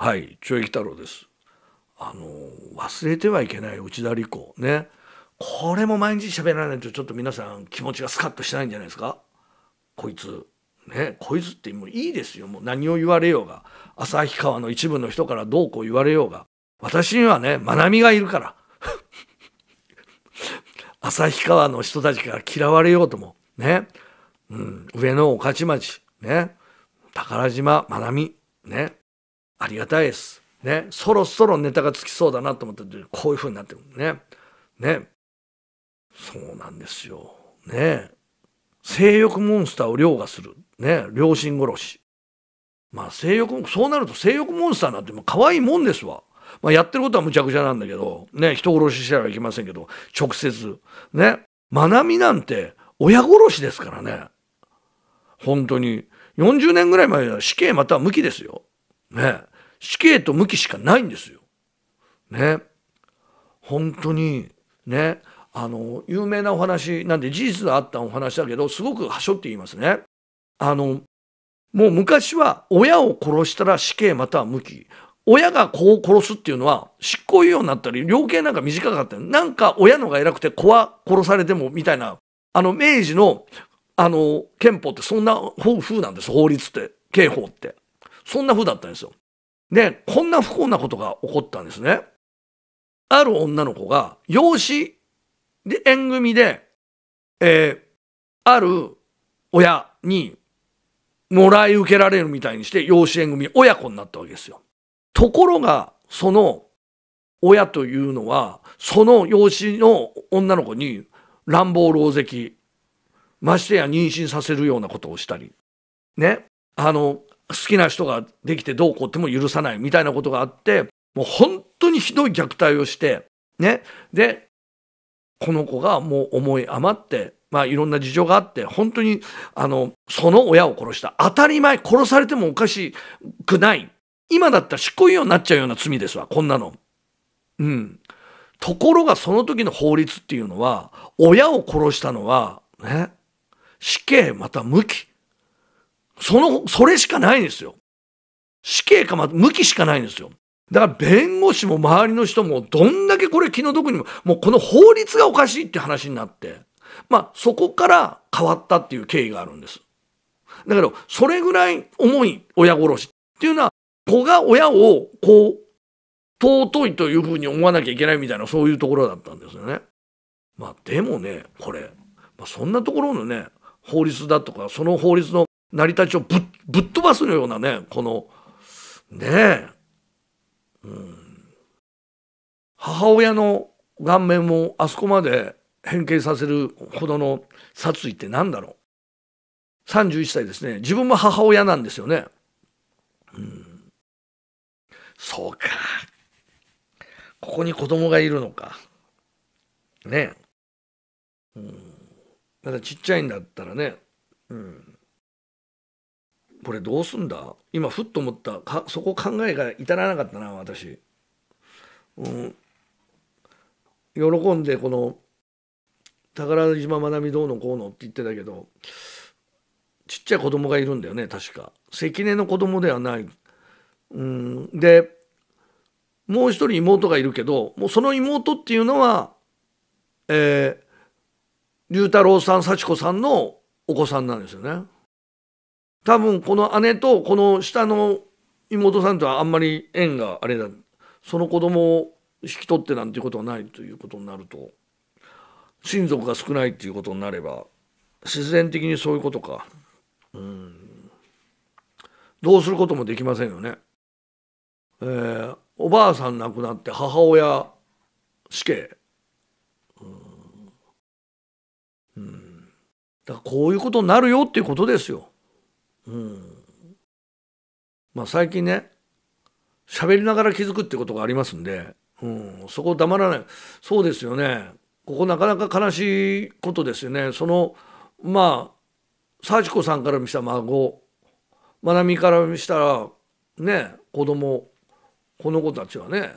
はい懲役太郎ですあの忘れてはいけない内田理子ねこれも毎日喋らないとちょっと皆さん気持ちがスカッとしないんじゃないですかこいつねこいつってもういいですよもう何を言われようが旭川の一部の人からどうこう言われようが私にはね学びがいるから 旭川の人たちから嫌われようともね、うん、上野御徒町ね宝島学美ねありがたいです。ね、そろそろネタがつきそうだなと思った時こういう風になってるね。ね。そうなんですよ。ね。性欲モンスターを凌駕する。ね。両親殺し。まあ性欲、そうなると性欲モンスターなんてもう可愛いもんですわ。まあ、やってることはむちゃくちゃなんだけど、ね。人殺ししてはいけませんけど、直接。ね。学びなんて親殺しですからね。本当に。40年ぐらい前は死刑または無期ですよ。ね。死刑と無期しかないんですよ。ね。本当に、ね。あの、有名なお話なんで事実があったお話だけど、すごくはしょって言いますね。あの、もう昔は親を殺したら死刑または無期。親が子を殺すっていうのは執行猶予になったり、量刑なんか短かったなんか親のが偉くて子は殺されてもみたいな、あの明治のあの憲法ってそんな風なんです、法律って、刑法って。そんな風だったんですよ。で、こんな不幸なことが起こったんですね。ある女の子が、養子で、縁組で、えー、ある親に、もらい受けられるみたいにして、養子縁組親子になったわけですよ。ところが、その親というのは、その養子の女の子に乱暴狼藉、ましてや妊娠させるようなことをしたり、ね、あの、好きな人ができてどうこうっても許さないみたいなことがあって、もう本当にひどい虐待をして、ね。で、この子がもう思い余って、まあいろんな事情があって、本当に、あの、その親を殺した。当たり前、殺されてもおかしくない。今だったら執行猶予になっちゃうような罪ですわ、こんなの。うん。ところがその時の法律っていうのは、親を殺したのは、ね、死刑また無期。その、それしかないんですよ。死刑か、ま、無期しかないんですよ。だから弁護士も周りの人もどんだけこれ気の毒にも、もうこの法律がおかしいって話になって、まあそこから変わったっていう経緯があるんです。だけど、それぐらい重い親殺しっていうのは、子が親をこう、尊いというふうに思わなきゃいけないみたいなそういうところだったんですよね。まあでもね、これ、まあ、そんなところのね、法律だとか、その法律の成り立ちをぶぶっ飛ばすようなねこのねえ、うん、母親の顔面もあそこまで変形させるほどの殺意って何だろう31歳ですね自分も母親なんですよね、うん、そうかここに子供がいるのかねえ、うん、まだちっちゃいんだったらね、うん、これどうすんだ今ふっと思ったかそこ考えが至らなかったな私、うん、喜んでこの宝島まなみどうのこうのって言ってたけどちっちゃい子供がいるんだよね確か関根の子供ではない、うん、でもう一人妹がいるけどもうその妹っていうのはえー、龍太郎さん幸子さんのお子さんなんですよね。多分この姉とこの下の妹さんとはあんまり縁があれだその子供を引き取ってなんていうことはないということになると親族が少ないっていうことになれば自然的にそういうことかうんどうすることもできませんよね。えー、おばあさん亡くなって母親死刑うん、だからこういうことになるよっていうことですよ。うんまあ最近ね喋りながら気づくってことがありますんで、うん、そこ黙らないそうですよねここなかなか悲しいことですよねそのまあ幸子さんから見た孫愛美から見たらね子供この子たちはね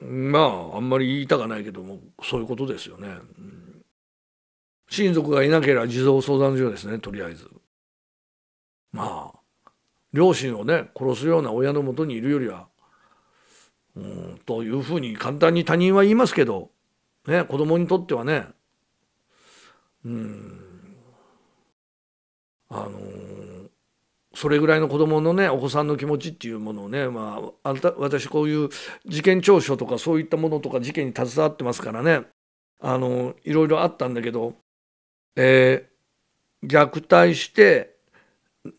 まああんまり言いたくないけどもそういうことですよね、うん、親族がいなければ児童相談所ですねとりあえずまあ両親をね殺すような親のもとにいるよりはうんというふうに簡単に他人は言いますけど、ね、子供にとってはねうんあのー、それぐらいの子供のねお子さんの気持ちっていうものをね、まあ、あた私こういう事件調書とかそういったものとか事件に携わってますからねあのー、いろいろあったんだけど、えー、虐待して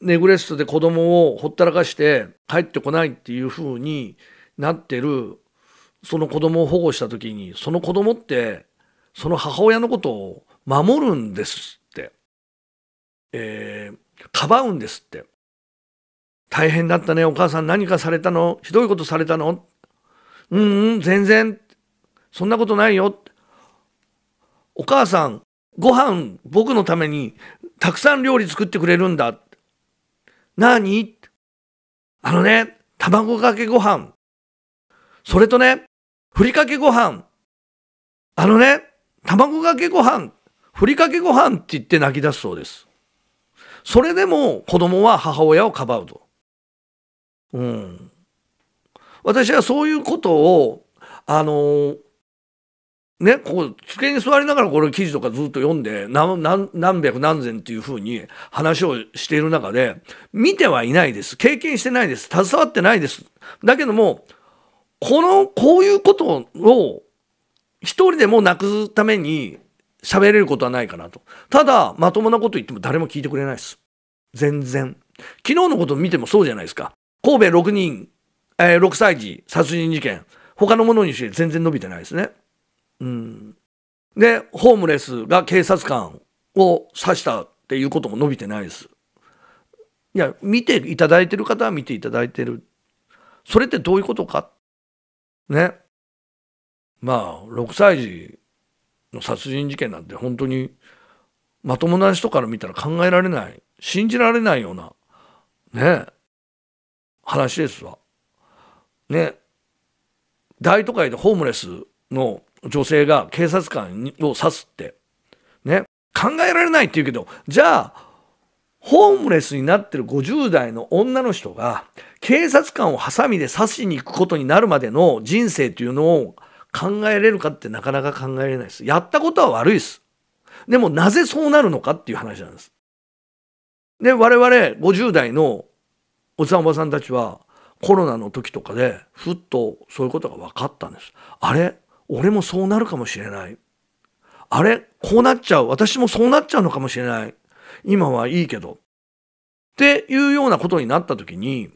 ネグレストで子供をほったらかして帰ってこないっていうふうになってるその子供を保護した時にその子供ってその母親のことを守るんですって、えー、かばうんですって大変だったねお母さん何かされたのひどいことされたのうんうん全然そんなことないよお母さんご飯僕のためにたくさん料理作ってくれるんだ何あのね、卵かけご飯。それとね、ふりかけご飯。あのね、卵かけご飯、ふりかけご飯って言って泣き出すそうです。それでも子供は母親をかばうと。うん。私はそういうことを、あのー、ね、こう、机に座りながらこれ記事とかずっと読んで何何百何千っていうふうに話をしている中で見てはいないです経験してないです携わってないですだけどもこのこういうことを一人でもなくすために喋れることはないかなとただまともなこと言っても誰も聞いてくれないです全然昨日のこと見てもそうじゃないですか神戸6人、えー、6歳児殺人事件他のものにして全然伸びてないですねうん、でホームレスが警察官を刺したっていうことも伸びてないですいや見ていただいてる方は見ていただいてるそれってどういうことかねまあ6歳児の殺人事件なんて本当にまともな人から見たら考えられない信じられないようなね話ですわね大都会でホームレスの女性が警察官を刺すって、ね、考えられないって言うけど、じゃあ、ホームレスになってる50代の女の人が、警察官をハサミで刺しに行くことになるまでの人生というのを考えれるかってなかなか考えれないです。やったことは悪いです。でもなぜそうなるのかっていう話なんです。で、我々50代のおじさんおばさんたちはコロナの時とかでふっとそういうことが分かったんです。あれ俺もそうなるかもしれない。あれこうなっちゃう。私もそうなっちゃうのかもしれない。今はいいけど。っていうようなことになった時に、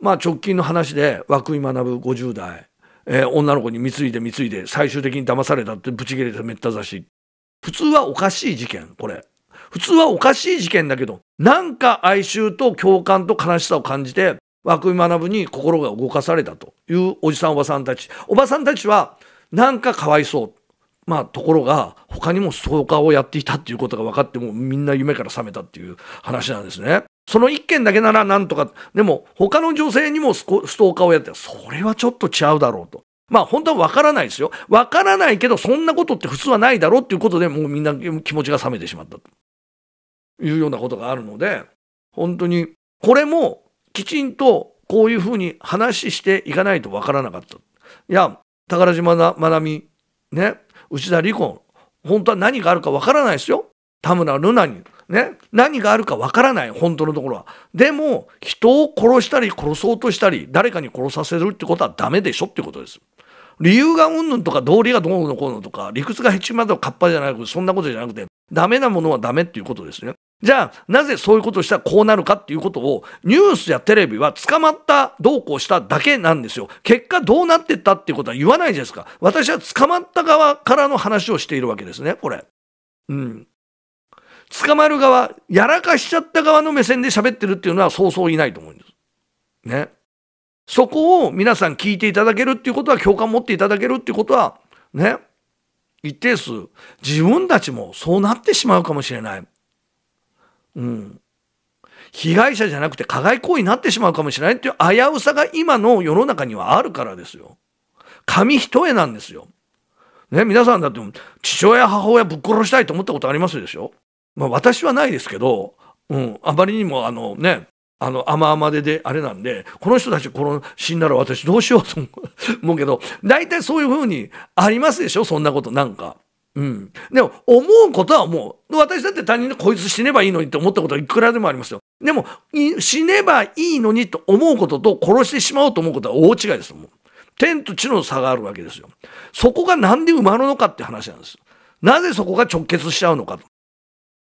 まあ直近の話で、久井学ぶ50代、えー、女の子に貢いで貢いで、最終的に騙されたってブチ切れてめった雑し。普通はおかしい事件、これ。普通はおかしい事件だけど、なんか哀愁と共感と悲しさを感じて、久井学に心が動かされたというおじさんおばさんたち。おばさんたちはなんかかわいそう。まあ、ところが、他にもストーカーをやっていたっていうことが分かって、もみんな夢から覚めたっていう話なんですね。その一件だけならなんとか、でも他の女性にもストーカーをやって、それはちょっと違うだろうと。まあ本当は分からないですよ。分からないけど、そんなことって普通はないだろうっていうことでもうみんな気持ちが冷めてしまったというようなことがあるので、本当に、これもきちんとこういうふうに話していかないと分からなかった。いや、宝島まなみ、ね、内田理子、本当は何があるかわからないですよ。田村ルナに。ね、何があるかわからない本当のところはでも人を殺したり殺そうとしたり誰かに殺させるってことはダメでしょってことです理由がうんぬんとか道理がどうのこうのとか理屈がへちまだかっぱじゃなくそんなことじゃなくてダメなものはダメっていうことですねじゃあ、なぜそういうことをしたらこうなるかっていうことを、ニュースやテレビは捕まった、どうこうしただけなんですよ。結果どうなってったっていうことは言わないじゃないですか。私は捕まった側からの話をしているわけですね、これ。うん。捕まる側、やらかしちゃった側の目線で喋ってるっていうのはそうそういないと思うんです。ね。そこを皆さん聞いていただけるっていうことは、共感持っていただけるっていうことは、ね。一定数、自分たちもそうなってしまうかもしれない。うん、被害者じゃなくて加害行為になってしまうかもしれないっていう危うさが今の世の中にはあるからですよ。紙一重なんですよ。ね、皆さんだって父親母親ぶっ殺したいと思ったことありますでしょ、まあ、私はないですけど、うん、あまりにもあのねあの甘々でであれなんでこの人たちこの死んだら私どうしようと思うけど大体そういうふうにありますでしょそんなことなんか。うん、でも思うことはもう私だって他人でこいつ死ねばいいのにって思ったことはいくらでもありますよでも死ねばいいのにと思うことと殺してしまおうと思うことは大違いですもん天と地の差があるわけですよそこが何で埋まるのかって話なんですなぜそこが直結しちゃうのかと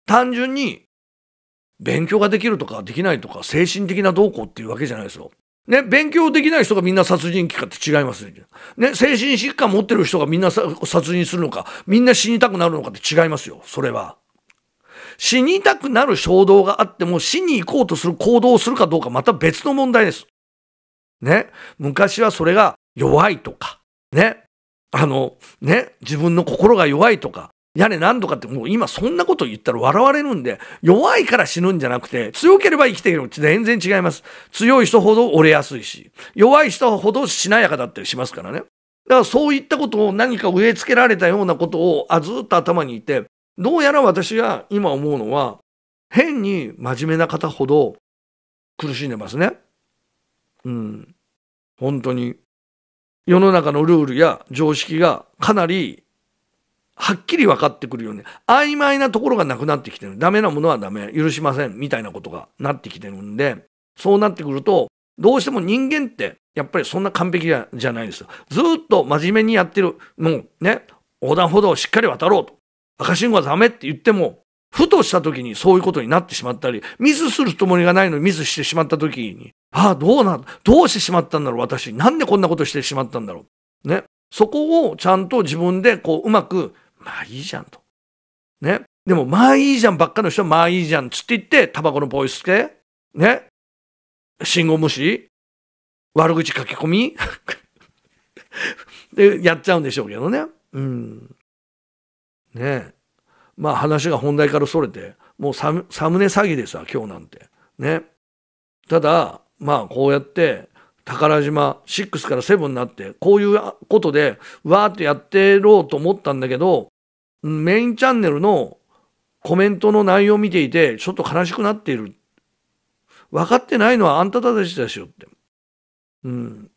単純に勉強ができるとかできないとか精神的な動向っていうわけじゃないですよね、勉強できない人がみんな殺人鬼かって違いますね。ね、精神疾患持ってる人がみんな殺人するのか、みんな死にたくなるのかって違いますよ、それは。死にたくなる衝動があっても死に行こうとする行動をするかどうかまた別の問題です。ね、昔はそれが弱いとか、ね、あの、ね、自分の心が弱いとか、屋根何とかってもう今そんなこと言ったら笑われるんで弱いから死ぬんじゃなくて強ければ生きているって全然違います強い人ほど折れやすいし弱い人ほどしなやかだったりしますからねだからそういったことを何か植え付けられたようなことをあずっと頭にいてどうやら私が今思うのは変に真面目な方ほど苦しんでますねうん本当に世の中のルールや常識がかなりはっきり分かってくるよね曖昧なところがなくなってきてるダメなものはダメ許しませんみたいなことがなってきてるんでそうなってくるとどうしても人間ってやっぱりそんな完璧じゃないですよずっと真面目にやってるもうね横断歩道をしっかり渡ろうと赤信号はダメって言ってもふとした時にそういうことになってしまったりミスするつもりがないのにミスしてしまった時にああどうなどうしてしまったんだろう私なんでこんなことしてしまったんだろうねそこをちゃんと自分でこううまくまあいいじゃんと。ね。でも、まあいいじゃんばっかの人は、まあいいじゃんつって言って、タバコのポイ捨て、ね。信号無視、悪口書き込みで、やっちゃうんでしょうけどね。うん。ねまあ話が本題からそれて、もうサムサムネ詐欺ですわ、今日なんて。ね。ただ、まあこうやって、宝島6から7になって、こういうことで、わーっとやってろうと思ったんだけど、メインチャンネルのコメントの内容を見ていて、ちょっと悲しくなっている。分かってないのはあんたたちでしよって。うん。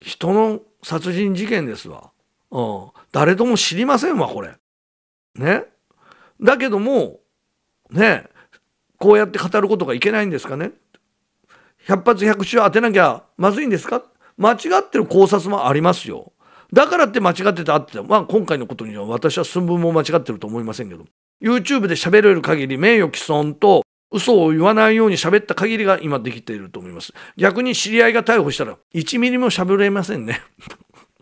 人の殺人事件ですわ。うん。誰とも知りませんわ、これ。ね。だけども、ね、こうやって語ることがいけないんですかね。百発百中当てなきゃまずいんですか間違ってる考察もありますよ。だからって間違ってたって、まあ、今回のことには私は寸分も間違ってると思いませんけど YouTube で喋れる限り名誉毀損と嘘を言わないように喋った限りが今できていると思います。逆に知り合いが逮捕したら1ミリも喋れませんね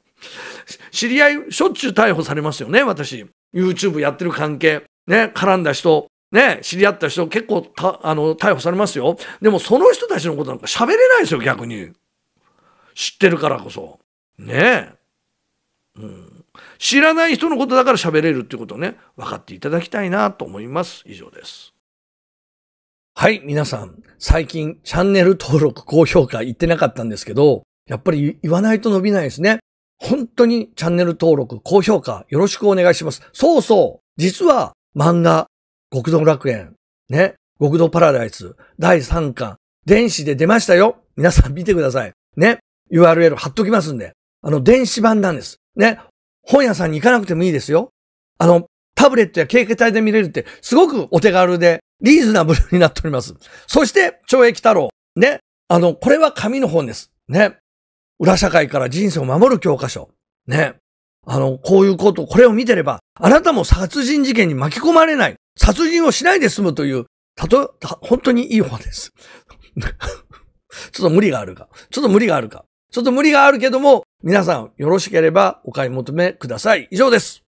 知り合いしょっちゅう逮捕されますよね、私。YouTube やってる関係。ね、絡んだ人。ね、知り合った人結構あの逮捕されますよ。でもその人たちのことなんか喋れないですよ、逆に。知ってるからこそ。ねえ。うん、知らない人のことだから喋れるっていうことをね、分かっていただきたいなと思います。以上です。はい、皆さん、最近チャンネル登録、高評価言ってなかったんですけど、やっぱり言わないと伸びないですね。本当にチャンネル登録、高評価よろしくお願いします。そうそう実は漫画、極道楽園、ね、極道パラダイス、第3巻、電子で出ましたよ皆さん見てください。ね、URL 貼っときますんで。あの、電子版なんです。ね、本屋さんに行かなくてもいいですよ。あの、タブレットや携帯で見れるって、すごくお手軽で、リーズナブルになっております。そして、懲役太郎。ね。あの、これは紙の本です。ね。裏社会から人生を守る教科書。ね。あの、こういうこと、これを見てれば、あなたも殺人事件に巻き込まれない。殺人をしないで済むという、たと、た本当にいい本です。ちょっと無理があるか。ちょっと無理があるか。ちょっと無理があるけども、皆さんよろしければお買い求めください。以上です。